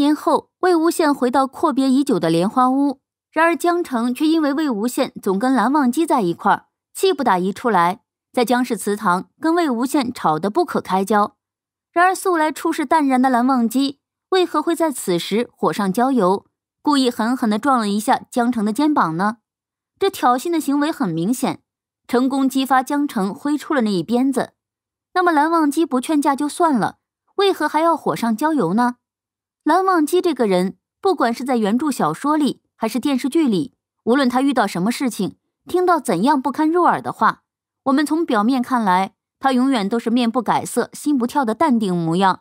年后，魏无羡回到阔别已久的莲花坞，然而江澄却因为魏无羡总跟蓝忘机在一块儿，气不打一处来，在江氏祠堂跟魏无羡吵得不可开交。然而素来处事淡然的蓝忘机，为何会在此时火上浇油，故意狠狠地撞了一下江澄的肩膀呢？这挑衅的行为很明显，成功激发江澄挥出了那一鞭子。那么蓝忘机不劝架就算了，为何还要火上浇油呢？蓝忘机这个人，不管是在原著小说里，还是电视剧里，无论他遇到什么事情，听到怎样不堪入耳的话，我们从表面看来，他永远都是面不改色、心不跳的淡定模样。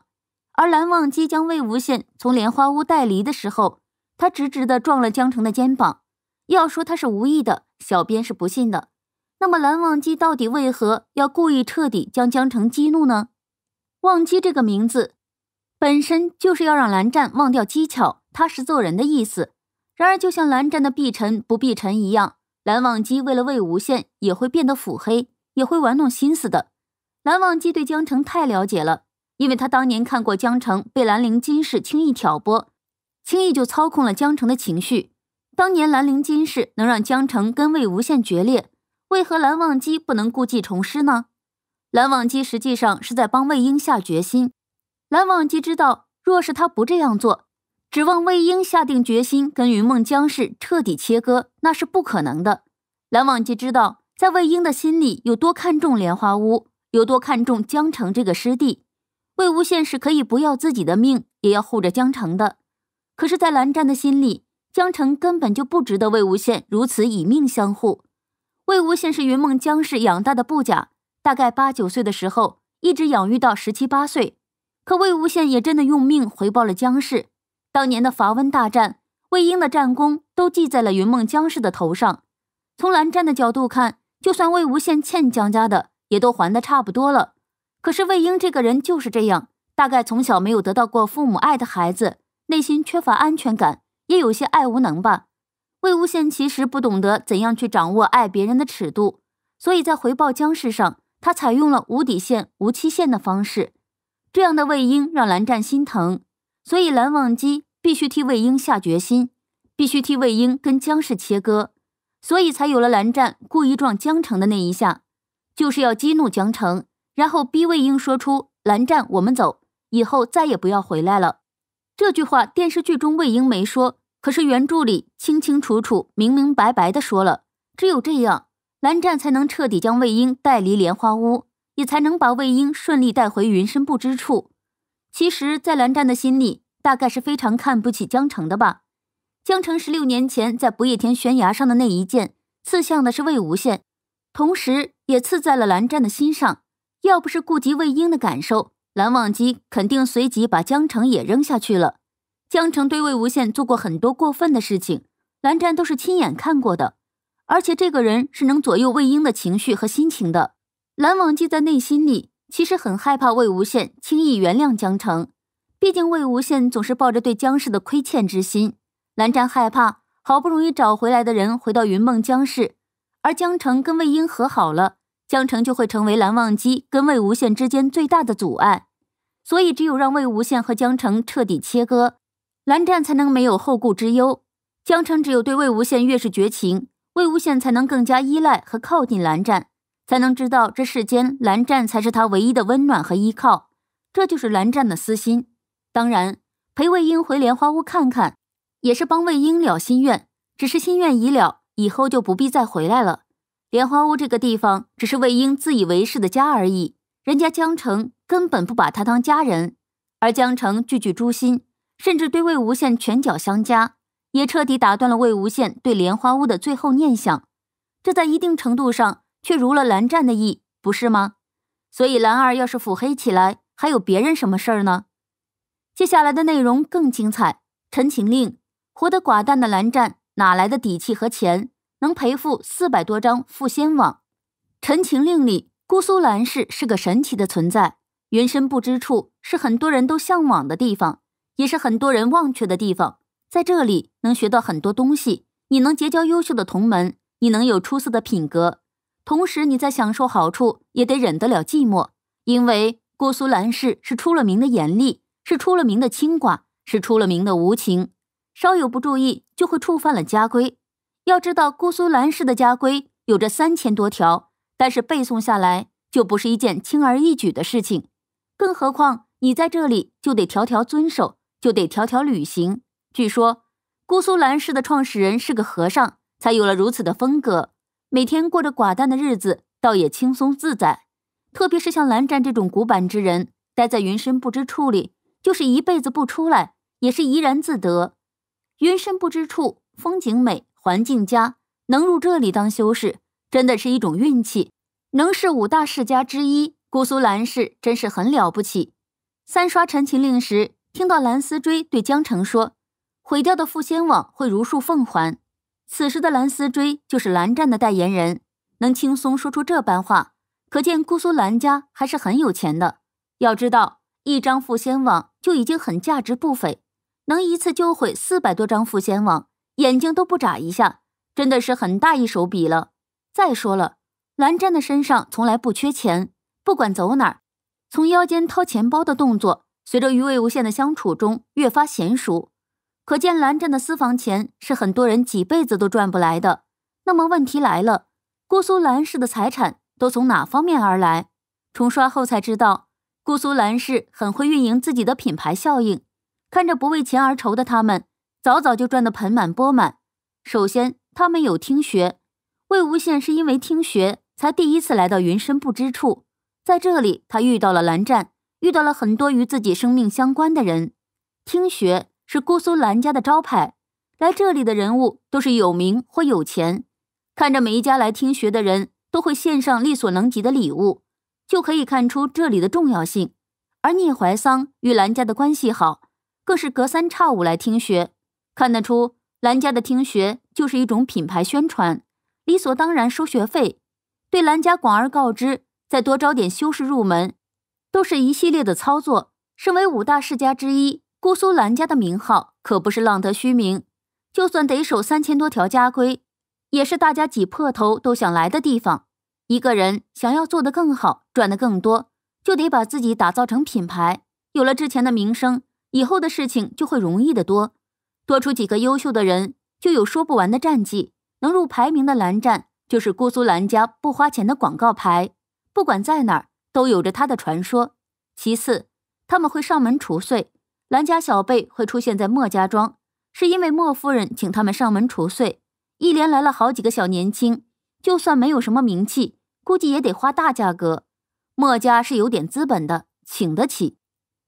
而蓝忘机将魏无羡从莲花坞带离的时候，他直直的撞了江澄的肩膀。要说他是无意的，小编是不信的。那么蓝忘机到底为何要故意彻底将江澄激怒呢？忘机这个名字。本身就是要让蓝湛忘掉技巧，踏实做人的意思。然而，就像蓝湛的避尘不避尘一样，蓝忘机为了魏无羡也会变得腹黑，也会玩弄心思的。蓝忘机对江澄太了解了，因为他当年看过江澄被兰陵金氏轻易挑拨，轻易就操控了江澄的情绪。当年兰陵金氏能让江澄跟魏无羡决裂，为何蓝忘机不能故技重施呢？蓝忘机实际上是在帮魏婴下决心。蓝忘机知道，若是他不这样做，指望魏婴下定决心跟云梦江氏彻底切割，那是不可能的。蓝忘机知道，在魏婴的心里有多看重莲花坞，有多看重江城这个师弟。魏无羡是可以不要自己的命，也要护着江城的。可是，在蓝湛的心里，江城根本就不值得魏无羡如此以命相护。魏无羡是云梦江氏养大的，不假。大概八九岁的时候，一直养育到十七八岁。可魏无羡也真的用命回报了江氏，当年的伐温大战，魏婴的战功都记在了云梦江氏的头上。从蓝湛的角度看，就算魏无羡欠江家的，也都还的差不多了。可是魏婴这个人就是这样，大概从小没有得到过父母爱的孩子，内心缺乏安全感，也有些爱无能吧。魏无羡其实不懂得怎样去掌握爱别人的尺度，所以在回报江氏上，他采用了无底线、无期限的方式。这样的魏婴让蓝湛心疼，所以蓝忘机必须替魏婴下决心，必须替魏婴跟江氏切割，所以才有了蓝湛故意撞江澄的那一下，就是要激怒江澄，然后逼魏婴说出“蓝湛，我们走，以后再也不要回来了”这句话。电视剧中魏婴没说，可是原著里清清楚楚、明明白白的说了。只有这样，蓝湛才能彻底将魏婴带离莲花坞。也才能把魏婴顺利带回云深不知处。其实，在蓝湛的心里，大概是非常看不起江澄的吧。江澄十六年前在不夜天悬崖上的那一剑，刺向的是魏无羡，同时也刺在了蓝湛的心上。要不是顾及魏婴的感受，蓝忘机肯定随即把江澄也扔下去了。江澄对魏无羡做过很多过分的事情，蓝湛都是亲眼看过的。而且，这个人是能左右魏婴的情绪和心情的。蓝忘机在内心里其实很害怕魏无羡轻易原谅江澄，毕竟魏无羡总是抱着对江氏的亏欠之心。蓝湛害怕好不容易找回来的人回到云梦江氏，而江澄跟魏婴和好了，江澄就会成为蓝忘机跟魏无羡之间最大的阻碍。所以，只有让魏无羡和江澄彻底切割，蓝湛才能没有后顾之忧。江澄只有对魏无羡越是绝情，魏无羡才能更加依赖和靠近蓝湛。才能知道这世间，蓝湛才是他唯一的温暖和依靠。这就是蓝湛的私心。当然，陪魏婴回莲花坞看看，也是帮魏婴了心愿。只是心愿已了，以后就不必再回来了。莲花坞这个地方，只是魏婴自以为是的家而已。人家江澄根本不把他当家人，而江澄句句诛心，甚至对魏无羡拳脚相加，也彻底打断了魏无羡对莲花坞的最后念想。这在一定程度上。却如了蓝湛的意，不是吗？所以蓝二要是腹黑起来，还有别人什么事儿呢？接下来的内容更精彩，《陈情令》，活得寡淡的蓝湛哪来的底气和钱，能赔付四百多张复仙网？《陈情令》里，姑苏蓝氏是个神奇的存在，云深不知处是很多人都向往的地方，也是很多人忘却的地方。在这里能学到很多东西，你能结交优秀的同门，你能有出色的品格。同时，你在享受好处，也得忍得了寂寞。因为姑苏兰氏是出了名的严厉，是出了名的清寡，是出了名的无情。稍有不注意，就会触犯了家规。要知道，姑苏兰氏的家规有着三千多条，但是背诵下来就不是一件轻而易举的事情。更何况，你在这里就得条条遵守，就得条条履行。据说，姑苏兰氏的创始人是个和尚，才有了如此的风格。每天过着寡淡的日子，倒也轻松自在。特别是像蓝湛这种古板之人，待在云深不知处里，就是一辈子不出来，也是怡然自得。云深不知处风景美，环境佳，能入这里当修士，真的是一种运气。能是五大世家之一姑苏蓝氏，真是很了不起。三刷《陈情令》时，听到蓝思追对江澄说：“毁掉的复仙网会如数奉还。”此时的蓝思追就是蓝湛的代言人，能轻松说出这般话，可见姑苏蓝家还是很有钱的。要知道，一张缚仙网就已经很价值不菲，能一次就毁四百多张缚仙网，眼睛都不眨一下，真的是很大一手笔了。再说了，蓝湛的身上从来不缺钱，不管走哪儿，从腰间掏钱包的动作，随着与魏无羡的相处中越发娴熟。可见蓝湛的私房钱是很多人几辈子都赚不来的。那么问题来了，姑苏蓝氏的财产都从哪方面而来？重刷后才知道，姑苏蓝氏很会运营自己的品牌效应。看着不为钱而愁的他们，早早就赚得盆满钵满。首先，他们有听学。魏无羡是因为听学才第一次来到云深不知处，在这里他遇到了蓝湛，遇到了很多与自己生命相关的人。听学。是姑苏兰家的招牌，来这里的人物都是有名或有钱。看着每一家来听学的人都会献上力所能及的礼物，就可以看出这里的重要性。而聂怀桑与兰家的关系好，更是隔三差五来听学，看得出兰家的听学就是一种品牌宣传，理所当然收学费，对兰家广而告之，再多招点修士入门，都是一系列的操作。身为五大世家之一。姑苏蓝家的名号可不是浪得虚名，就算得守三千多条家规，也是大家挤破头都想来的地方。一个人想要做得更好，赚得更多，就得把自己打造成品牌。有了之前的名声，以后的事情就会容易得多。多出几个优秀的人，就有说不完的战绩。能入排名的蓝湛，就是姑苏蓝家不花钱的广告牌，不管在哪儿都有着他的传说。其次，他们会上门除祟。兰家小辈会出现在莫家庄，是因为莫夫人请他们上门除祟。一连来了好几个小年轻，就算没有什么名气，估计也得花大价格。莫家是有点资本的，请得起。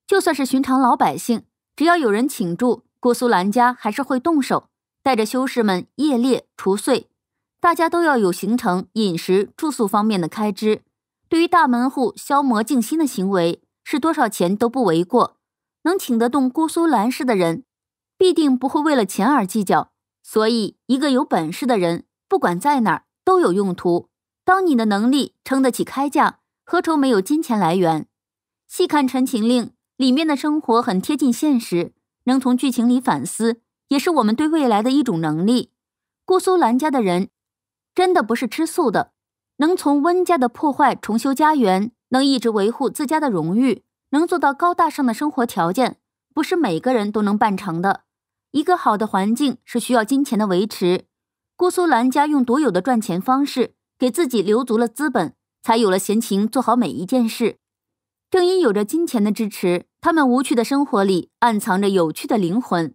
就算是寻常老百姓，只要有人请住，姑苏兰家还是会动手，带着修士们夜猎除祟。大家都要有行程、饮食、住宿方面的开支。对于大门户消磨静心的行为，是多少钱都不为过。能请得动姑苏兰氏的人，必定不会为了钱而计较。所以，一个有本事的人，不管在哪儿都有用途。当你的能力撑得起开价，何愁没有金钱来源？细看《陈情令》里面的生活很贴近现实，能从剧情里反思，也是我们对未来的一种能力。姑苏兰家的人，真的不是吃素的。能从温家的破坏重修家园，能一直维护自家的荣誉。能做到高大上的生活条件，不是每个人都能办成的。一个好的环境是需要金钱的维持。姑苏兰家用独有的赚钱方式，给自己留足了资本，才有了闲情做好每一件事。正因有着金钱的支持，他们无趣的生活里暗藏着有趣的灵魂。